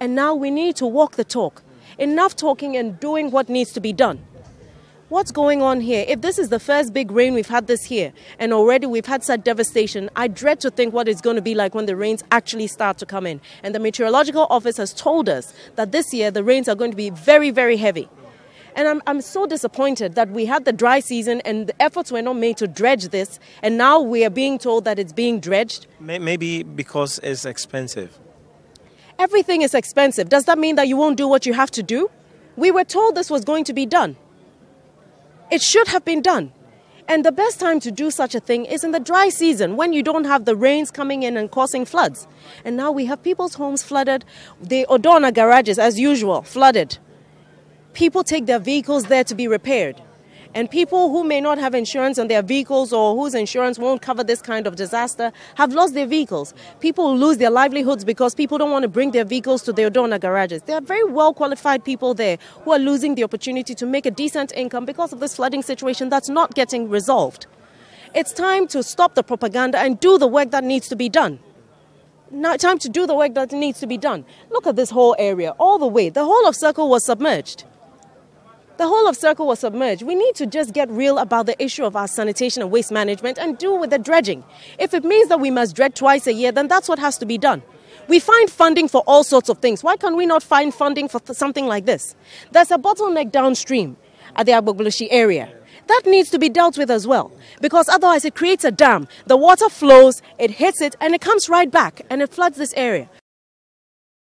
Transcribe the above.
And now we need to walk the talk. Enough talking and doing what needs to be done. What's going on here? If this is the first big rain we've had this year and already we've had such devastation, I dread to think what it's going to be like when the rains actually start to come in. And the Meteorological Office has told us that this year the rains are going to be very, very heavy. And I'm, I'm so disappointed that we had the dry season and the efforts were not made to dredge this, and now we are being told that it's being dredged. Maybe because it's expensive. Everything is expensive. Does that mean that you won't do what you have to do? We were told this was going to be done. It should have been done. And the best time to do such a thing is in the dry season when you don't have the rains coming in and causing floods. And now we have people's homes flooded, the Odona garages, as usual, flooded. People take their vehicles there to be repaired. And people who may not have insurance on their vehicles or whose insurance won't cover this kind of disaster have lost their vehicles. People lose their livelihoods because people don't want to bring their vehicles to their donor garages. There are very well qualified people there who are losing the opportunity to make a decent income because of this flooding situation that's not getting resolved. It's time to stop the propaganda and do the work that needs to be done now time to do the work that needs to be done. Look at this whole area, all the way. The whole of Circle was submerged. The whole of Circle was submerged. We need to just get real about the issue of our sanitation and waste management and do with the dredging. If it means that we must dredge twice a year, then that's what has to be done. We find funding for all sorts of things. Why can we not find funding for something like this? There's a bottleneck downstream at the Agbogboloshi area. That needs to be dealt with as well, because otherwise it creates a dam. The water flows, it hits it, and it comes right back and it floods this area.